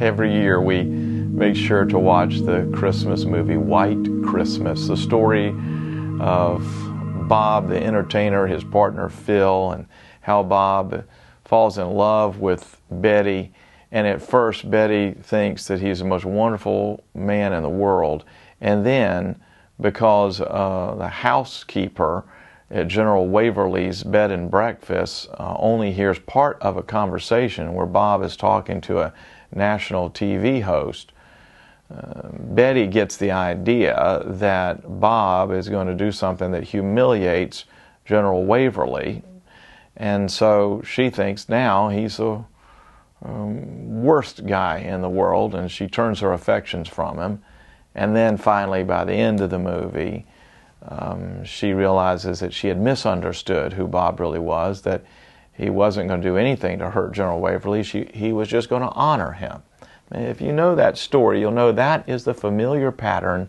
Every year we make sure to watch the Christmas movie White Christmas, the story of Bob the entertainer, his partner Phil, and how Bob falls in love with Betty. And at first, Betty thinks that he's the most wonderful man in the world. And then, because uh, the housekeeper at General Waverly's bed and breakfast uh, only hears part of a conversation where Bob is talking to a national TV host, uh, Betty gets the idea that Bob is going to do something that humiliates General Waverly, and so she thinks now he's the um, worst guy in the world, and she turns her affections from him. And then finally, by the end of the movie, um, she realizes that she had misunderstood who Bob really was, that he wasn't going to do anything to hurt General Waverly. She, he was just going to honor him. And if you know that story, you'll know that is the familiar pattern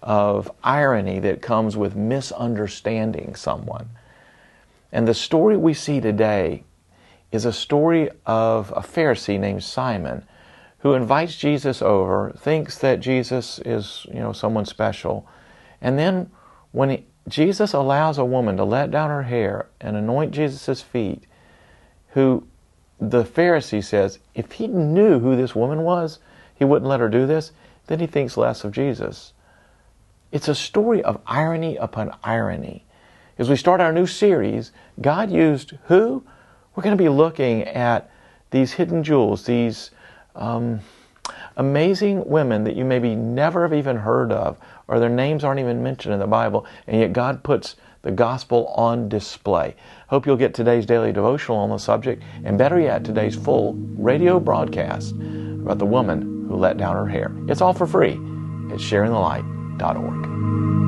of irony that comes with misunderstanding someone. And the story we see today is a story of a Pharisee named Simon who invites Jesus over, thinks that Jesus is, you know, someone special. And then when he, Jesus allows a woman to let down her hair and anoint Jesus' feet, who the Pharisee says, if he knew who this woman was, he wouldn't let her do this, then he thinks less of Jesus. It's a story of irony upon irony. As we start our new series, God used who? We're going to be looking at these hidden jewels, these. Um, amazing women that you maybe never have even heard of, or their names aren't even mentioned in the Bible, and yet God puts the gospel on display. Hope you'll get today's daily devotional on the subject, and better yet, today's full radio broadcast about the woman who let down her hair. It's all for free at sharingthelight.org.